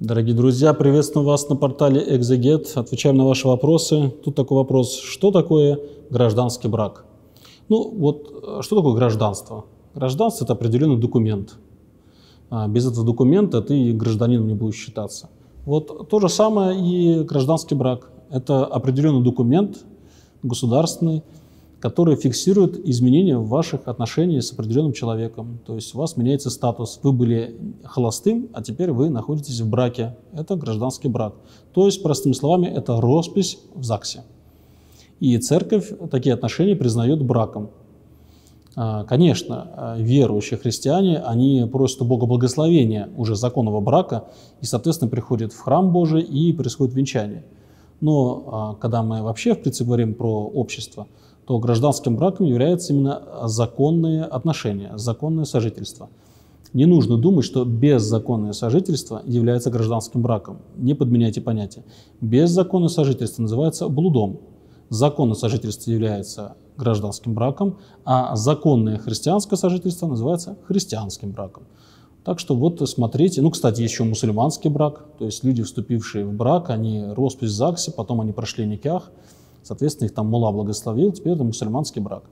Дорогие друзья, приветствую вас на портале Экзегет. Отвечаем на ваши вопросы. Тут такой вопрос, что такое гражданский брак? Ну вот, э, что такое гражданство? Гражданство – это определенный документ. А, без этого документа ты гражданином не будешь считаться. Вот то же самое и гражданский брак. Это определенный документ государственный, которые фиксируют изменения в ваших отношениях с определенным человеком. То есть у вас меняется статус. Вы были холостым, а теперь вы находитесь в браке. Это гражданский брак. То есть, простыми словами, это роспись в ЗАГСе. И церковь такие отношения признает браком. А, конечно, а, верующие христиане, они просят у Бога благословения уже законного брака, и, соответственно, приходят в храм Божий и происходит венчание. Но а, когда мы вообще, в принципе, говорим про общество, то гражданским браком является именно законные отношения, законное сожительство. Не нужно думать, что беззаконное сожительство является гражданским браком. Не подменяйте понятия. Беззаконное сожительство называется блудом. Законное сожительство является гражданским браком, а законное христианское сожительство называется христианским браком. Так что вот смотрите. Ну, кстати, еще мусульманский брак. То есть люди, вступившие в брак, они роспись в ЗАГСе, потом они прошли никях. Соответственно, их там мула благословил, теперь это мусульманский брак.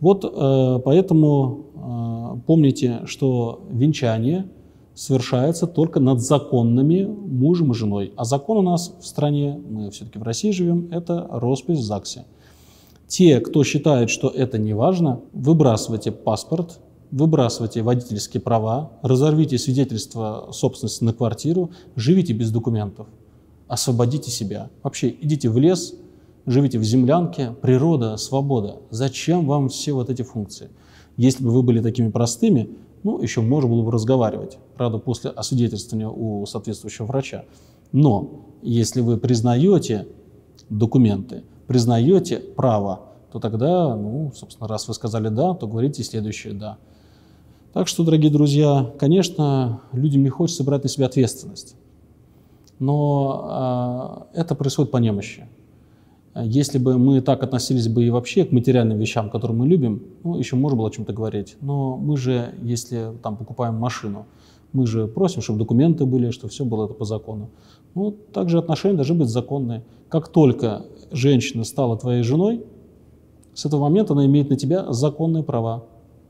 Вот э, поэтому э, помните, что венчание совершается только над законными мужем и женой. А закон у нас в стране, мы все-таки в России живем, это роспись в ЗАГСе. Те, кто считает, что это не важно, выбрасывайте паспорт, выбрасывайте водительские права, разорвите свидетельство собственности на квартиру, живите без документов, освободите себя. Вообще идите в лес, живите в землянке, природа, свобода. Зачем вам все вот эти функции? Если бы вы были такими простыми, ну, еще можно было бы разговаривать, правда, после освидетельствования у соответствующего врача. Но если вы признаете документы, признаете право, то тогда, ну, собственно, раз вы сказали «да», то говорите следующее «да». Так что, дорогие друзья, конечно, людям не хочется брать на себя ответственность, но э, это происходит по немощи. Если бы мы так относились бы и вообще к материальным вещам, которые мы любим, ну, еще можно было о чем-то говорить. Но мы же, если там покупаем машину, мы же просим, чтобы документы были, чтобы все было это по закону. Ну, также отношения должны быть законные. Как только женщина стала твоей женой, с этого момента она имеет на тебя законные права.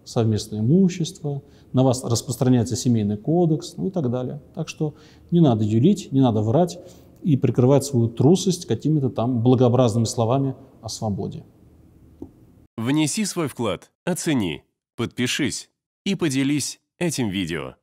Совместное имущество, на вас распространяется семейный кодекс, ну и так далее. Так что не надо юлить, не надо врать и прикрывает свою трусость какими-то там благообразными словами о свободе. Внеси свой вклад, оцени, подпишись и поделись этим видео.